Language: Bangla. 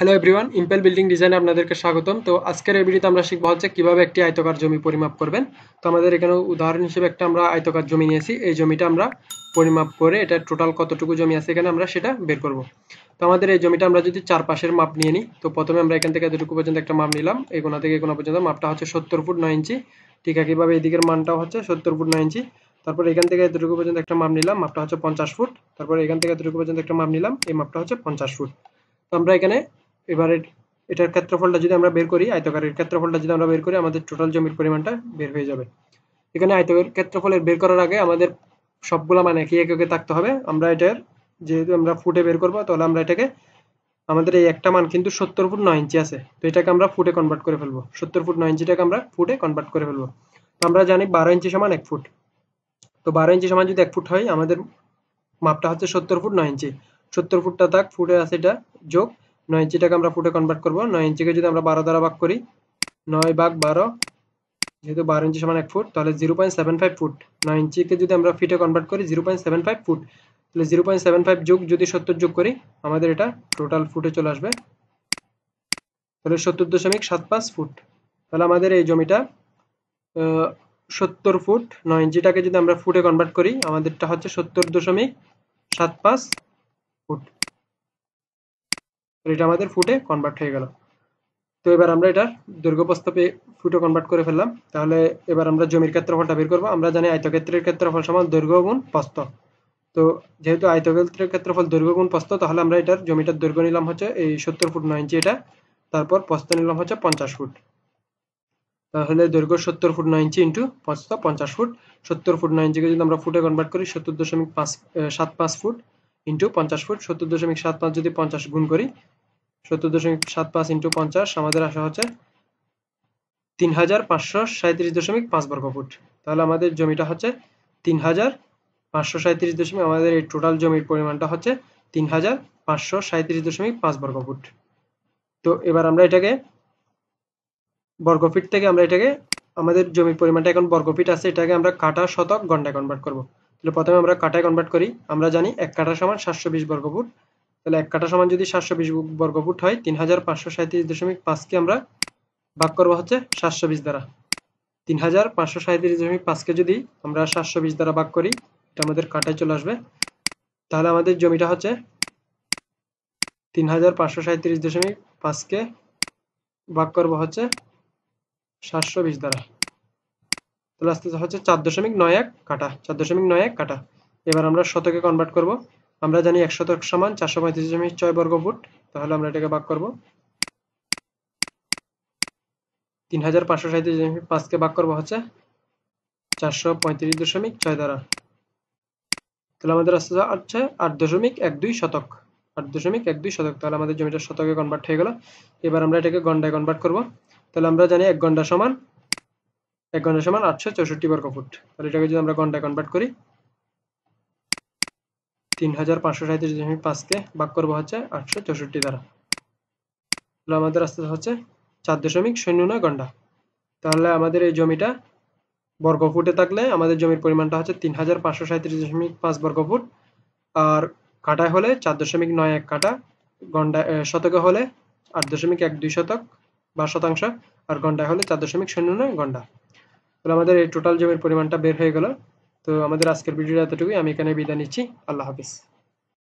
হ্যালো এভরিওয়ান ইম্পেল বিল্ডিং ডিজাইনে আপনাদেরকে স্বাগতম তো আজকের এই ভিডিওতে আমরা শিখবো হচ্ছে কীভাবে একটি আয়তকার জমি পরিমাপ করবেন তো আমাদের এখানে উদাহরণ হিসেবে একটা আমরা আয়তকার জমি নিয়েছি এই জমিটা আমরা পরিমাপ করে এটা টোটাল কতটুকু জমি আছে এখানে আমরা সেটা বের করব তো আমাদের এই জমিটা আমরা যদি চারপাশের মাপ নিয়ে নিই তো প্রথমে আমরা এখান থেকে এতটুকু পর্যন্ত একটা মাপ নিলাম এগোনা থেকে এগোনা পর্যন্ত মাপটা হচ্ছে সত্তর ফুট নয় ইঞ্চি ঠিক একইভাবে এদিকের মানটাও হচ্ছে সত্তর ফুট নয় ইঞ্চি তারপর এখান থেকে এতটুকু পর্যন্ত একটা মাপ নিলাম মাপটা হচ্ছে পঞ্চাশ ফুট তারপর এখান থেকে এতটুকু পর্যন্ত একটা মাপ নিলাম এই মাপটা হচ্ছে পঞ্চাশ ফুট তো আমরা এখানে এবারে এটার ক্ষেত্রফলটা যদি আমরা বের করি আয়তকারের ক্ষেত্রফলটা যদি আমরা বের করি আমাদের টোটাল জমির পরিমাণটা বের হয়ে যাবে এখানে আয়তকারের ক্ষেত্রফলের বের করার আগে আমাদের সবগুলা মানে একে একে থাকতে হবে আমরা এটার যেহেতু আমরা ফুটে বের করবো তাহলে আমরা এটাকে আমাদের এই একটা মান কিন্তু সত্তর ফুট নয় ইঞ্চি আছে তো এটাকে আমরা ফুটে কনভার্ট করে ফেলবো সত্তর ফুট নয় ইঞ্চিটাকে আমরা ফুটে কনভার্ট করে ফেলবো তো আমরা জানি বারো ইঞ্চি সমান এক ফুট তো বারো ইঞ্চি সমান যদি এক ফুট হয় আমাদের মাপটা হচ্ছে সত্তর ফুট নয় ইঞ্চি সত্তর ফুটটা থাক ফুটে আছে এটা যোগ নয় ইঞ্চিটাকে আমরা ফুটে কনভার্ট করবো নয় ইঞ্চিকে যদি আমরা বারো দ্বারা ভাগ করি নয় ভাগ বারো যেহেতু বারো ইঞ্চি সমান এক ফুট তাহলে zero point seven five foot নয় ইঞ্চিকে যদি আমরা ফিটে কনভার্ট করি zero point seven five foot তাহলে জিরো পয়েন্ট সেভেন ফাইভ যোগ যদি সত্তর যোগ করি আমাদের এটা টোটাল ফুটে চলে আসবে তাহলে সত্তর দশমিক সাত পাঁচ ফুট তাহলে আমাদের এই জমিটা সত্তর ফুট নয় ইঞ্চিটাকে যদি আমরা ফুটে কনভার্ট করি আমাদেরটা হচ্ছে সত্তর দশমিক সাত পাঁচ ফুট এটা আমাদের ফুটে কনভার্ট হয়ে গেল তো এবার আমরা এটার দৈর্ঘ্য প্রস্তাবে ফুটে কনভার্ট করে ফেললাম তাহলে এবার আমরা জমির ক্ষেত্রফলটা বের করব আমরা জানি আয়তক্ষেত্রের ক্ষেত্রফল সমান দৈর্ঘ্য গুণ প্রস্থ তো যেহেতু আয়তক্ষেত্রের ক্ষেত্রফল দৈর্ঘ্য গুণ প্রস্থ তাহলে আমরা এটার জমিটার দৈর্ঘ্য নিলাম হচ্ছে এই সত্তর ফুট নয় ইঞ্চি এটা তারপর প্রস্থ নিলাম হচ্ছে পঞ্চাশ ফুট তাহলে দৈর্ঘ্য সত্তর ফুট নয় ইঞ্চি ইন্টু প্রস্থ পঞ্চাশ ফুট সত্তর ফুট নয় ইঞ্চিকে যদি আমরা ফুটে কনভার্ট করি সত্তর দশমিক পাঁচ সাত পাঁচ ফুট ইন্টু পঞ্চাশ ফুট সত্তর দশমিক সাত পাঁচ যদি পঞ্চাশ গুণ করি সত্তর দশমিক সাত পাঁচ ইন্টু পঞ্চাশ আমাদের আসা হচ্ছে তিন হাজার পাঁচশো সাঁত্রিশ দশমিক পাঁচ বর্গ ফুট তাহলে আমাদের জমিটা হচ্ছে তিন হাজার পাঁচশো সাঁত্রিশ দশমিক আমাদের এই টোটাল জমির পরিমাণটা হচ্ছে তিন হাজার পাঁচশো সাঁত্রিশ দশমিক পাঁচ বর্গ ফুট তো এবার আমরা এটাকে বর্গফিট থেকে আমরা এটাকে আমাদের জমির পরিমাণটা এখন বর্গফিট আছে এটাকে আমরা কাটা শতক গন্ডায় কনভার্ট করবো তাহলে প্রথমে আমরা কাটায় কনভার্ট করি আমরা জানি এক কাটা সমান সাতশো বিশ বর্গফুট তাহলে এক কাটা সমান যদি সাতশো বিশ বর্গফুট হয় তিন হাজার পাঁচশো সাঁত্রিশ দশমিক পাঁচকে আমরা ভাগ করবো হচ্ছে সাতশো বিশ দ্বারা তিন হাজার পাঁচশো সাঁত্রিশ দশমিক পাঁচকে যদি আমরা সাতশো বিশ দ্বারা ভাগ করি এটা আমাদের কাটায় চলে আসবে তাহলে আমাদের জমিটা হচ্ছে তিন হাজার পাঁচশো সাঁত্রিশ দশমিক পাঁচকে ভাগ করবো হচ্ছে সাতশো বিশ দ্বারা তাহলে আস্তে হচ্ছে চার দশমিক নয় এক কাটা চার দশমিক নয় এক কাটা এবার আমরা শতকে কনভার্ট করব আমরা জানি এক শতক সমান চারশো পঁয়ত্রিশ দশমিক ছয় বর্গ ফুট তাহলে আমরা এটাকে ভাগ করব তিন হাজার পাঁচশো সাঁত্রিশ দশমিক পাঁচকে ভাগ করবো হচ্ছে চারশো পঁয়ত্রিশ দশমিক ছয় দ্বারা তাহলে আমাদের আসতে হচ্ছে আট দশমিক এক দুই শতক আট দশমিক এক দুই শতক তাহলে আমাদের জমিটা শতকে কনভার্ট হয়ে গেল এবার আমরা এটাকে গন্ডায় কনভার্ট করব তাহলে আমরা জানি এক গন্ডা সমান এক ঘন্টা সমান আটশো চৌষট্টি বর্গ ফুট তাহলে এটাকে যদি আমরা ঘন্টায় কনভার্ট করি তিন হাজার পাঁচশো সাঁত্রিশ দশমিক পাঁচকে ভাগ করবো হচ্ছে আটশো চৌষট্টি দ্বারা তাহলে আমাদের আসতে হচ্ছে চার দশমিক শূন্য নয় ঘন্টা তাহলে আমাদের এই জমিটা বর্গ ফুটে থাকলে আমাদের জমির পরিমাণটা হচ্ছে তিন হাজার পাঁচশো সাঁত্রিশ দশমিক পাঁচ বর্গ ফুট আর কাটায় হলে চার দশমিক নয় এক কাটা ঘন্টা শতকে হলে আট দশমিক এক দুই শতক বা শতাংশ আর ঘন্টায় হলে চার দশমিক শূন্য নয় ঘন্টা তাহলে আমাদের এই টোটাল জমির পরিমাণটা বের হয়ে গেল তো আমাদের আজকের ভিডিওটা এতটুকুই আমি এখানে বিদায় নিচ্ছি আল্লাহ হাফিজ